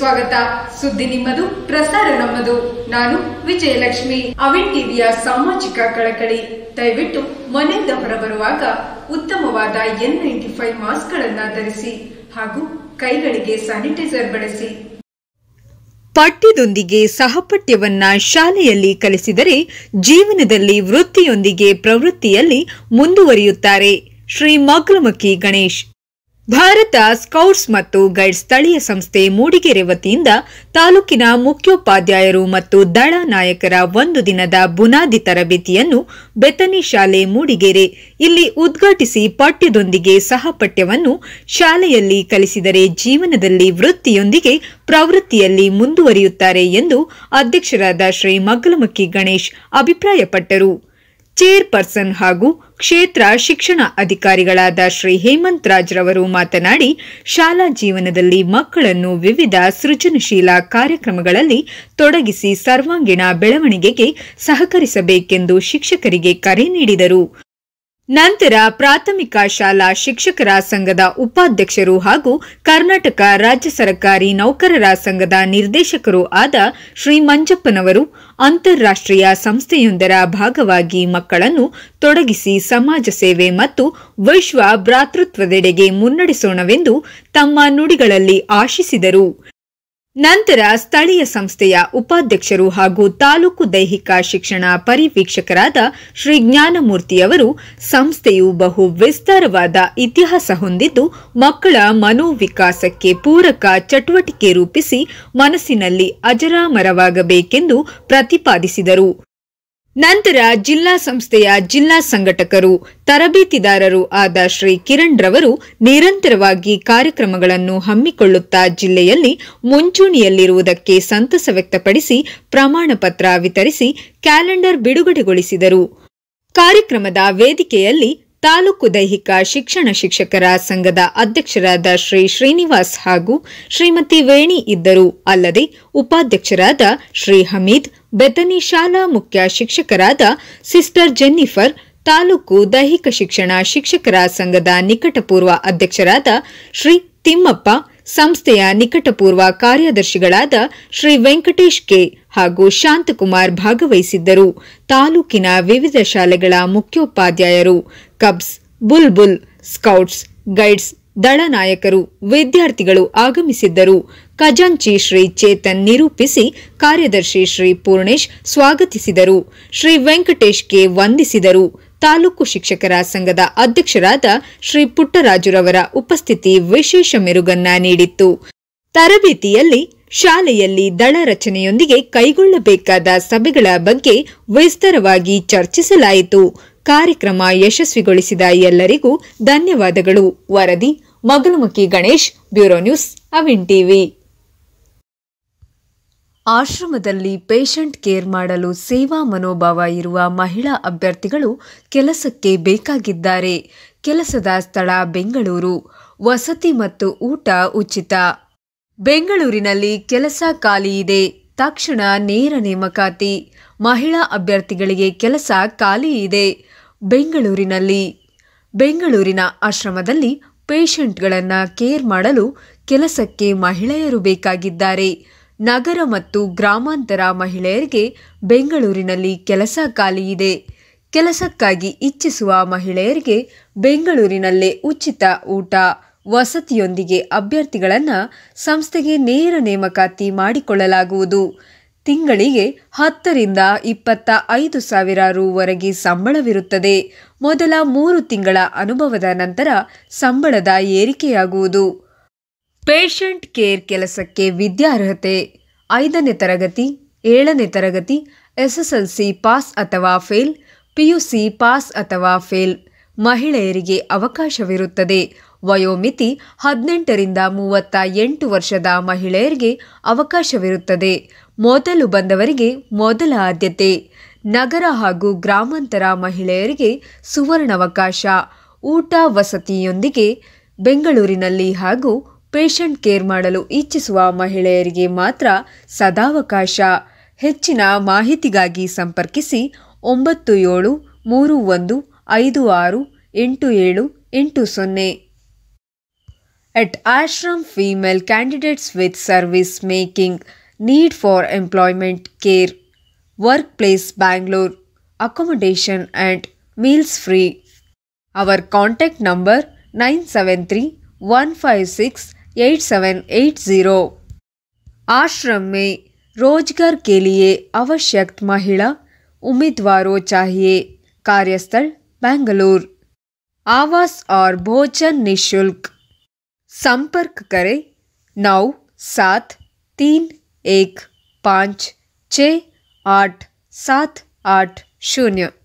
ಸ್ವಾಗತ ಸುದ್ದಿ ನಿಮ್ಮದು ಪ್ರಸಾರ ನಮ್ಮದು ನಾನು ವಿಜಯಲಕ್ಷ್ಮಿ ಅವಿನ್ ಟಿವಿಯ ಸಾಮಾಜಿಕ ಕಳಕಳಿ ದಯವಿಟ್ಟು ಮನೆಯಿಂದ ಹೊರಬರುವಾಗ ಉತ್ತಮವಾದ ಎನ್ ನೈಂಟಿ ಫೈವ್ ಮಾಸ್ಕ್ಗಳನ್ನು ಧರಿಸಿ ಹಾಗೂ ಕೈಗಳಿಗೆ ಸ್ಯಾನಿಟೈಸರ್ ಬಳಸಿ ಪಠ್ಯದೊಂದಿಗೆ ಸಹಪಠ್ಯವನ್ನ ಶಾಲೆಯಲ್ಲಿ ಕಲಿಸಿದರೆ ಜೀವನದಲ್ಲಿ ವೃತ್ತಿಯೊಂದಿಗೆ ಪ್ರವೃತ್ತಿಯಲ್ಲಿ ಮುಂದುವರಿಯುತ್ತಾರೆ ಶ್ರೀ ಮಗ್ಲಮಕ್ಕಿ ಗಣೇಶ್ ಭಾರತ ಸ್ಕೌಟ್ಸ್ ಮತ್ತು ಗೈಡ್ಸ್ ಸ್ಥಳೀಯ ಸಂಸ್ಥೆ ಮೂಡಿಗೆರೆ ವತಿಯಿಂದ ತಾಲೂಕಿನ ಮುಖ್ಯೋಪಾಧ್ಯಾಯರು ಮತ್ತು ದಳ ನಾಯಕರ ಒಂದು ದಿನದ ಬುನಾದಿ ತರಬೇತಿಯನ್ನು ಬೆತನಿ ಶಾಲೆ ಮೂಡಿಗೆರೆ ಇಲ್ಲಿ ಉದ್ಘಾಟಿಸಿ ಪಠ್ಯದೊಂದಿಗೆ ಸಹಪಠ್ಯವನ್ನು ಶಾಲೆಯಲ್ಲಿ ಕಲಿಸಿದರೆ ಜೀವನದಲ್ಲಿ ವೃತ್ತಿಯೊಂದಿಗೆ ಪ್ರವೃತ್ತಿಯಲ್ಲಿ ಮುಂದುವರಿಯುತ್ತಾರೆ ಎಂದು ಅಧ್ಯಕ್ಷರಾದ ಶ್ರೀ ಮಗ್ಗಲಮಕ್ಕಿ ಗಣೇಶ್ ಅಭಿಪ್ರಾಯಪಟ್ಟರು ಚೇರ್ಪರ್ಸನ್ ಹಾಗೂ ಕ್ಷೇತ್ರ ಶಿಕ್ಷಣ ಅಧಿಕಾರಿಗಳಾದ ಶ್ರೀ ಹೇಮಂತ್ ರಾಜ್ ರವರು ಮಾತನಾಡಿ ಶಾಲಾ ಜೀವನದಲ್ಲಿ ಮಕ್ಕಳನ್ನು ವಿವಿಧ ಸೃಜನಶೀಲ ಕಾರ್ಯಕ್ರಮಗಳಲ್ಲಿ ತೊಡಗಿಸಿ ಸರ್ವಾಂಗೀಣ ಬೆಳವಣಿಗೆಗೆ ಸಹಕರಿಸಬೇಕೆಂದು ಶಿಕ್ಷಕರಿಗೆ ಕರೆ ನೀಡಿದರು ನಂತರ ಪ್ರಾಥಮಿಕ ಶಾಲಾ ಶಿಕ್ಷಕರ ಸಂಘದ ಉಪಾಧ್ಯಕ್ಷರು ಹಾಗೂ ಕರ್ನಾಟಕ ರಾಜ್ಯ ಸರ್ಕಾರಿ ನೌಕರರ ಸಂಘದ ನಿರ್ದೇಶಕರು ಆದ ಶ್ರೀ ಮಂಜಪ್ಪನವರು ಅಂತಾರಾಷ್ಟ್ರೀಯ ಸಂಸ್ಥೆಯೊಂದರ ಭಾಗವಾಗಿ ಮಕ್ಕಳನ್ನು ತೊಡಗಿಸಿ ಸಮಾಜ ಸೇವೆ ಮತ್ತು ವಿಶ್ವ ಭ್ರಾತೃತ್ವದೆಡೆಗೆ ಮುನ್ನಡೆಸೋಣವೆಂದು ತಮ್ಮ ನುಡಿಗಳಲ್ಲಿ ಆಶಿಸಿದರು ನಂತರ ಸ್ಥಳೀಯ ಸಂಸ್ಥೆಯ ಉಪಾಧ್ಯಕ್ಷರು ಹಾಗೂ ತಾಲೂಕು ದೈಹಿಕ ಶಿಕ್ಷಣ ಪರಿವೀಕ್ಷಕರಾದ ಶ್ರೀ ಜ್ಞಾನಮೂರ್ತಿಯವರು ಸಂಸ್ಥೆಯು ಬಹು ವಿಸ್ತಾರವಾದ ಇತಿಹಾಸ ಹೊಂದಿದ್ದು ಮಕ್ಕಳ ಮನೋವಿಕಾಸಕ್ಕೆ ಪೂರಕ ಚಟುವಟಿಕೆ ರೂಪಿಸಿ ಮನಸ್ಸಿನಲ್ಲಿ ಅಜರಾಮರವಾಗಬೇಕೆಂದು ಪ್ರತಿಪಾದಿಸಿದರು ನಂತರ ಜಿಲ್ಲಾ ಸಂಸ್ಥೆಯ ಜಿಲ್ಲಾ ಸಂಘಟಕರು ತರಬೇತಿದಾರರು ಆದ ಶ್ರೀ ಕಿರಣ್ ರವರು ನಿರಂತರವಾಗಿ ಕಾರ್ಯಕ್ರಮಗಳನ್ನು ಹಮ್ಮಿಕೊಳ್ಳುತ್ತಾ ಜಿಲ್ಲೆಯಲ್ಲಿ ಮುಂಚೂಣಿಯಲ್ಲಿರುವುದಕ್ಕೆ ಸಂತಸ ವ್ಯಕ್ತಪಡಿಸಿ ಪ್ರಮಾಣ ಪತ್ರ ವಿತರಿಸಿ ಕ್ಯಾಲೆಂಡರ್ ಬಿಡುಗಡೆಗೊಳಿಸಿದರು ಕಾರ್ಯಕ್ರಮದ ವೇದಿಕೆಯಲ್ಲಿ ತಾಲೂಕು ದೈಹಿಕ ಶಿಕ್ಷಣ ಶಿಕ್ಷಕರ ಸಂಘದ ಅಧ್ಯಕ್ಷರಾದ ಶ್ರೀ ಶ್ರೀನಿವಾಸ್ ಹಾಗೂ ಶ್ರೀಮತಿ ವೇಣಿ ಇದ್ದರು ಅಲ್ಲದೆ ಉಪಾಧ್ಯಕ್ಷರಾದ ಶ್ರೀ ಹಮೀದ್ ಬೆತನಿ ಶಾಲಾ ಮುಖ್ಯ ಶಿಕ್ಷಕರಾದ ಸಿಸ್ಟರ್ ಜೆನ್ನಿಫರ್ ತಾಲೂಕು ದೈಹಿಕ ಶಿಕ್ಷಣ ಶಿಕ್ಷಕರ ಸಂಘದ ನಿಕಟಪೂರ್ವ ಅಧ್ಯಕ್ಷರಾದ ಶ್ರೀ ತಿಮ್ಮಪ್ಪ ಸಂಸ್ಥೆಯ ನಿಕಟಪೂರ್ವ ಕಾರ್ಯದರ್ಶಿಗಳಾದ ಶ್ರೀ ವೆಂಕಟೇಶ್ ಕೆ ಹಾಗೂ ಶಾಂತಕುಮಾರ್ ಭಾಗವಹಿಸಿದ್ದರು ತಾಲೂಕಿನ ವಿವಿಧ ಶಾಲೆಗಳ ಮುಖ್ಯೋಪಾಧ್ಯಾಯರು ಕಬ್ಸ್ ಬುಲ್ಬುಲ್ ಸ್ಕೌಟ್ಸ್ ಗೈಡ್ಸ್ ದಳ ನಾಯಕರು ವಿದ್ಯಾರ್ಥಿಗಳು ಆಗಮಿಸಿದ್ದರು ಖಜಾಂಚಿ ಶ್ರೀ ಚೇತನ್ ನಿರೂಪಿಸಿ ಕಾರ್ಯದರ್ಶಿ ಶ್ರೀ ಪೂರ್ಣೇಶ್ ಸ್ವಾಗತಿಸಿದರು ಶ್ರೀ ವೆಂಕಟೇಶ್ ಕೆ ವಂದಿಸಿದರು ತಾಲೂಕು ಶಿಕ್ಷಕರ ಸಂಘದ ಅಧ್ಯಕ್ಷರಾದ ಶ್ರೀ ಪುಟ್ಟರಾಜುರವರ ಉಪಸ್ಥಿತಿ ವಿಶೇಷ ಮೆರುಗನ್ನ ನೀಡಿತ್ತು ತರಬೇತಿಯಲ್ಲಿ ಶಾಲೆಯಲ್ಲಿ ದಳ ರಚನೆಯೊಂದಿಗೆ ಕೈಗೊಳ್ಳಬೇಕಾದ ಸಭೆಗಳ ಬಗ್ಗೆ ವಿಸ್ತಾರವಾಗಿ ಚರ್ಚಿಸಲಾಯಿತು ಕಾರ್ಯಕ್ರಮ ಯಶಸ್ವಿಗೊಳಿಸಿದ ಎಲ್ಲರಿಗೂ ಧನ್ಯವಾದಗಳು ವರದಿ ಮಗಲುಮುಖಿ ಗಣೇಶ್ ಬ್ಯೂರೋ ನ್ಯೂಸ್ ಅವಿನ್ ಟಿವಿ ಆಶ್ರಮದಲ್ಲಿ ಪೇಷಂಟ್ ಕೇರ್ ಮಾಡಲು ಸೇವಾ ಮನೋಭಾವ ಇರುವ ಮಹಿಳಾ ಅಭ್ಯರ್ಥಿಗಳು ಕೆಲಸಕ್ಕೆ ಬೇಕಾಗಿದ್ದಾರೆ ಕೆಲಸದ ಸ್ಥಳ ಬೆಂಗಳೂರು ವಸತಿ ಮತ್ತು ಊಟ ಉಚಿತ ಬೆಂಗಳೂರಿನಲ್ಲಿ ಕೆಲಸ ಖಾಲಿ ಇದೆ ತಕ್ಷಣ ನೇರ ನೇಮಕಾತಿ ಮಹಿಳಾ ಅಭ್ಯರ್ಥಿಗಳಿಗೆ ಕೆಲಸ ಖಾಲಿ ಇದೆ ಬೆಂಗಳೂರಿನಲ್ಲಿ ಬೆಂಗಳೂರಿನ ಆಶ್ರಮದಲ್ಲಿ ಪೇಷಂಟ್ಗಳನ್ನು ಕೇರ್ ಮಾಡಲು ಕೆಲಸಕ್ಕೆ ಮಹಿಳೆಯರು ಬೇಕಾಗಿದ್ದಾರೆ ನಗರ ಮತ್ತು ಗ್ರಾಮಾಂತರ ಮಹಿಳೆಯರಿಗೆ ಬೆಂಗಳೂರಿನಲ್ಲಿ ಕೆಲಸ ಖಾಲಿಯಿದೆ ಕೆಲಸಕ್ಕಾಗಿ ಇಚ್ಛಿಸುವ ಮಹಿಳೆಯರಿಗೆ ಬೆಂಗಳೂರಿನಲ್ಲೇ ಉಚಿತ ಊಟ ವಸತಿಯೊಂದಿಗೆ ಅಭ್ಯರ್ಥಿಗಳನ್ನು ಸಂಸ್ಥೆಗೆ ನೇರ ನೇಮಕಾತಿ ಮಾಡಿಕೊಳ್ಳಲಾಗುವುದು ತಿಂಗಳಿಗೆ ಹತ್ತರಿಂದ ಇಪ್ಪತ್ತ ಐದು ಸಾವಿರ ರೂವರೆಗೆ ಸಂಬಳವಿರುತ್ತದೆ ಮೊದಲ ಮೂರು ತಿಂಗಳ ಅನುಭವದ ನಂತರ ಸಂಬಳದ ಏರಿಕೆಯಾಗುವುದು ಪೇಷಂಟ್ ಕೇರ್ ಕೆಲಸಕ್ಕೆ ವಿದ್ಯಾರ್ಹತೆ ಐದನೇ ತರಗತಿ ಏಳನೇ ತರಗತಿ ಎಸ್ ಪಾಸ್ ಅಥವಾ ಫೇಲ್ ಪಿ ಸಿ ಪಾಸ್ ಅಥವಾ ಫೇಲ್ ಮಹಿಳೆಯರಿಗೆ ಅವಕಾಶವಿರುತ್ತದೆ ವಯೋಮಿತಿ ಹದಿನೆಂಟರಿಂದ ಮೂವತ್ತ ಎಂಟು ವರ್ಷದ ಮಹಿಳೆಯರಿಗೆ ಅವಕಾಶವಿರುತ್ತದೆ ಮೊದಲು ಬಂದವರಿಗೆ ಮೊದಲ ಆದ್ಯತೆ ನಗರ ಹಾಗೂ ಗ್ರಾಮಾಂತರ ಮಹಿಳೆಯರಿಗೆ ಸುವರ್ಣಾವಕಾಶ ಊಟ ವಸತಿಯೊಂದಿಗೆ ಬೆಂಗಳೂರಿನಲ್ಲಿ ಹಾಗೂ ಪೇಷಂಟ್ ಕೇರ್ ಮಾಡಲು ಇಚ್ಛಿಸುವ ಮಹಿಳೆಯರಿಗೆ ಮಾತ್ರ ಸದಾವಕಾಶ ಹೆಚ್ಚಿನ ಮಾಹಿತಿಗಾಗಿ ಸಂಪರ್ಕಿಸಿ ಒಂಬತ್ತು ಏಳು ಮೂರು ಒಂದು ಐದು ಆರು ಎಂಟು ಏಳು ಎಂಟು ಸೊನ್ನೆ at ashram female candidates with service making need for employment care work place Bangalore and meals free our contact number nine seven three one five six 8780 आश्रम में रोजगार के लिए आवश्यक महिला उम्मीदवारों चाहिए कार्यस्थल बेंगलुरु आवास और भोजन निशुल्क संपर्क करें नौ सात तीन एक पाँच छ आठ सात आठ शून्य